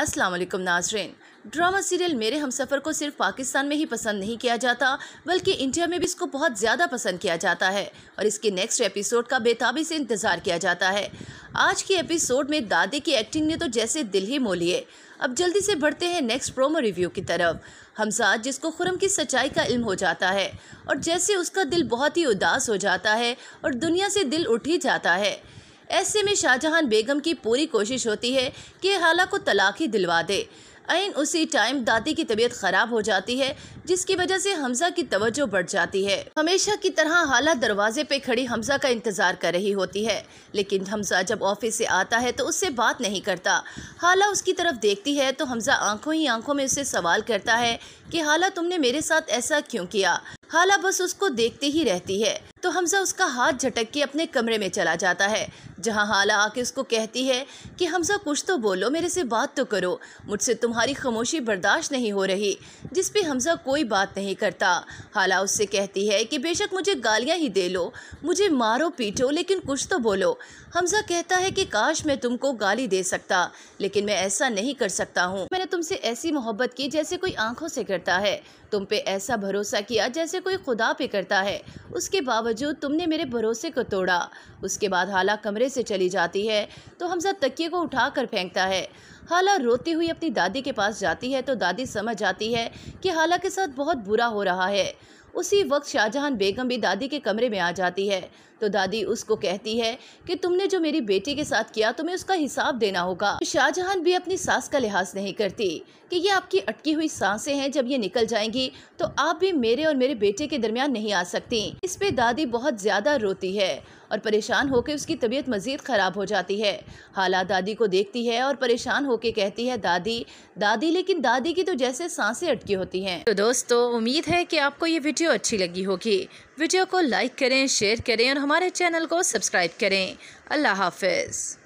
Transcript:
अस्सलाम वालेकुम नाजरीन ड्रामा सीरियल मेरे हम सफ़र को सिर्फ पाकिस्तान में ही पसंद नहीं किया जाता बल्कि इंडिया में भी इसको बहुत ज़्यादा पसंद किया जाता है और इसके नेक्स्ट एपिसोड का बेताबी से इंतज़ार किया जाता है आज के एपिसोड में दादे की एक्टिंग ने तो जैसे दिल ही मोलिए अब जल्दी से बढ़ते हैं नेक्स्ट प्रोमो रिव्यू की तरफ हमजा जिसको खुरम की सच्चाई का इल्म हो जाता है और जैसे उसका दिल बहुत ही उदास हो जाता है और दुनिया से दिल उठ ही जाता है ऐसे में शाहजहां बेगम की पूरी कोशिश होती है कि हाला को तलाक ही दिलवा दे ऐन उसी टाइम दादी की तबीयत ख़राब हो जाती है जिसकी वजह से हमजा की तवज्जो बढ़ जाती है हमेशा की तरह हाला दरवाजे पे खड़ी हमजा का इंतज़ार कर रही होती है लेकिन हमजा जब ऑफिस से आता है तो उससे बात नहीं करता हाला उसकी तरफ देखती है तो हमजा आंखों ही आंखों में उससे सवाल करता है कि हाला तुमने मेरे साथ ऐसा क्यों किया हाला बस उसको देखते ही रहती है तो हमजा उसका हाथ झटक के अपने कमरे में चला जाता है जहाँ हाला आके उसको कहती है कि हमजा कुछ तो बोलो मेरे से बात तो करो मुझसे तुम्हारी खामोशी बर्दाश्त नहीं हो रही जिस पे हमजा कोई बात नहीं करता हाला उससे कहती है कि बेशक मुझे गालियाँ ही दे लो मुझे मारो पीटो लेकिन कुछ तो बोलो हमजा कहता है कि काश मैं तुमको गाली दे सकता लेकिन मैं ऐसा नहीं कर सकता हूँ मैंने तुमसे ऐसी मोहब्बत की जैसे कोई आंखों से करता है तुम पे ऐसा भरोसा किया जैसे से कोई खुदा पे करता है उसके बावजूद तुमने मेरे भरोसे को तोड़ा उसके बाद हाला कमरे से चली जाती है तो हमजा तकिए को उठा कर फेंकता है हाला रोती हुई अपनी दादी के पास जाती है तो दादी समझ जाती है कि हाला के साथ बहुत बुरा हो रहा है उसी वक्त शाहजहां बेगम भी दादी के कमरे में आ जाती है तो दादी उसको कहती है कि तुमने जो मेरी बेटी के साथ किया तुम्हें उसका हिसाब देना होगा तो शाहजहां भी अपनी सास का लिहाज नहीं करती कि ये आपकी अटकी हुई सांसें हैं जब ये निकल जाएंगी तो आप भी मेरे और मेरे बेटे के दरमियान नहीं आ सकती इस पे दादी बहुत ज़्यादा रोती है और परेशान होकर उसकी तबीयत मज़ीद ख़राब हो जाती है हाला दादी को देखती है और परेशान होकर कहती है दादी दादी लेकिन दादी की तो जैसे सांसें अटकी होती हैं तो दोस्तों तो उम्मीद है कि आपको ये वीडियो अच्छी लगी होगी वीडियो को लाइक करें शेयर करें और हमारे चैनल को सब्सक्राइब करें अल्लाह हाफिज़